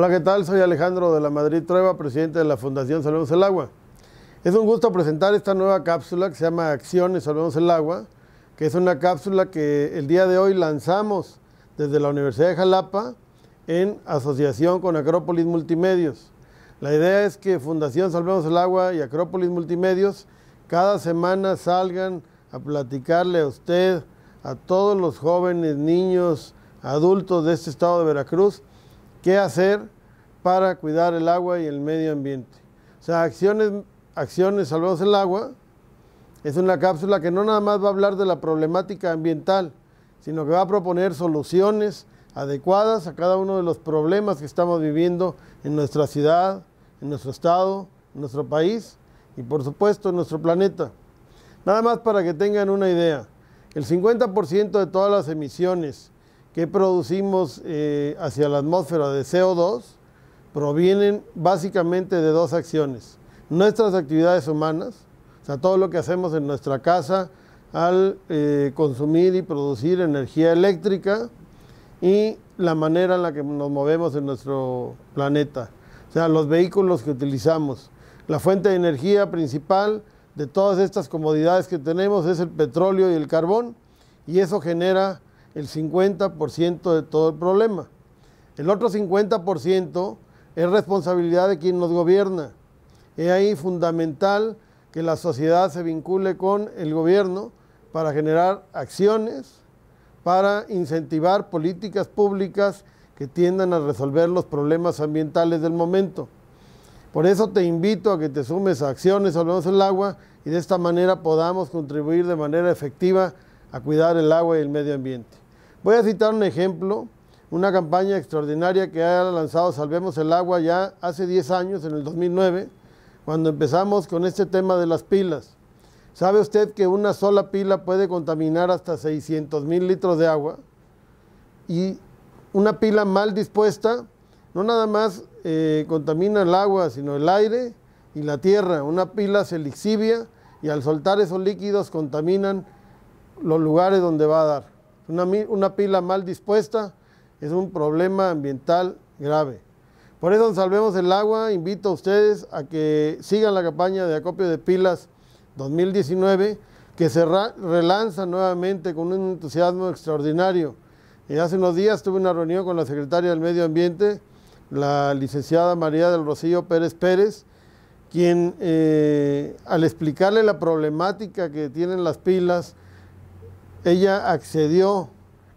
Hola, ¿qué tal? Soy Alejandro de la Madrid Trueba, presidente de la Fundación Salvemos el Agua. Es un gusto presentar esta nueva cápsula que se llama Acciones Salvemos el Agua, que es una cápsula que el día de hoy lanzamos desde la Universidad de Jalapa en asociación con Acrópolis Multimedios. La idea es que Fundación Salvemos el Agua y Acrópolis Multimedios cada semana salgan a platicarle a usted, a todos los jóvenes, niños, adultos de este estado de Veracruz, qué hacer para cuidar el agua y el medio ambiente. O sea, acciones, acciones Salvemos el Agua es una cápsula que no nada más va a hablar de la problemática ambiental, sino que va a proponer soluciones adecuadas a cada uno de los problemas que estamos viviendo en nuestra ciudad, en nuestro estado, en nuestro país y por supuesto en nuestro planeta. Nada más para que tengan una idea, el 50% de todas las emisiones que producimos eh, hacia la atmósfera de CO2 provienen básicamente de dos acciones. Nuestras actividades humanas, o sea, todo lo que hacemos en nuestra casa al eh, consumir y producir energía eléctrica y la manera en la que nos movemos en nuestro planeta, o sea, los vehículos que utilizamos. La fuente de energía principal de todas estas comodidades que tenemos es el petróleo y el carbón y eso genera el 50% de todo el problema. El otro 50% es responsabilidad de quien nos gobierna. Es ahí fundamental que la sociedad se vincule con el gobierno para generar acciones, para incentivar políticas públicas que tiendan a resolver los problemas ambientales del momento. Por eso te invito a que te sumes a acciones sobre el Agua y de esta manera podamos contribuir de manera efectiva a cuidar el agua y el medio ambiente. Voy a citar un ejemplo, una campaña extraordinaria que ha lanzado Salvemos el Agua ya hace 10 años, en el 2009, cuando empezamos con este tema de las pilas. ¿Sabe usted que una sola pila puede contaminar hasta 600 mil litros de agua? Y una pila mal dispuesta no nada más eh, contamina el agua, sino el aire y la tierra. Una pila se lixivia y al soltar esos líquidos contaminan los lugares donde va a dar una, pila mal dispuesta es un problema ambiental grave. Por eso, Salvemos el Agua, invito a ustedes a que sigan la campaña de acopio de pilas 2019, que se relanza nuevamente con un entusiasmo extraordinario. hace unos días tuve una reunión con la secretaria del Medio Ambiente, la licenciada María del Rocío Pérez Pérez, quien eh, al explicarle la problemática que tienen las pilas, ella accedió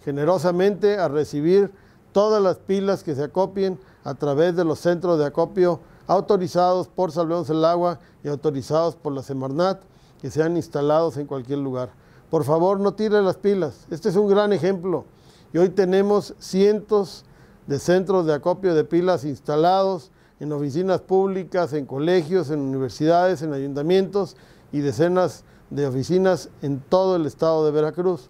generosamente a recibir todas las pilas que se acopien a través de los centros de acopio autorizados por Salvemos el Agua y autorizados por la Semarnat, que sean instalados en cualquier lugar. Por favor, no tire las pilas. Este es un gran ejemplo. Y hoy tenemos cientos de centros de acopio de pilas instalados en oficinas públicas, en colegios, en universidades, en ayuntamientos y decenas de oficinas en todo el estado de Veracruz.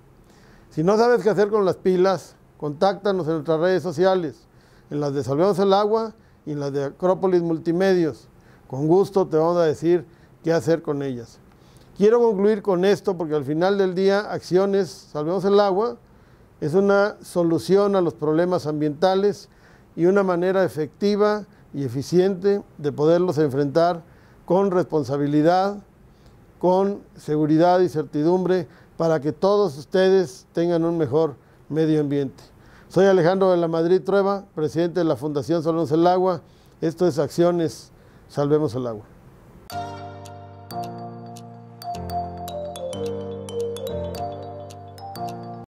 Si no sabes qué hacer con las pilas, contáctanos en nuestras redes sociales, en las de Salvemos el Agua y en las de Acrópolis Multimedios. Con gusto te vamos a decir qué hacer con ellas. Quiero concluir con esto porque al final del día Acciones Salvemos el Agua es una solución a los problemas ambientales y una manera efectiva y eficiente de poderlos enfrentar con responsabilidad, con seguridad y certidumbre para que todos ustedes tengan un mejor medio ambiente. Soy Alejandro de la Madrid Trueba, presidente de la Fundación Salvemos el Agua. Esto es Acciones Salvemos el Agua.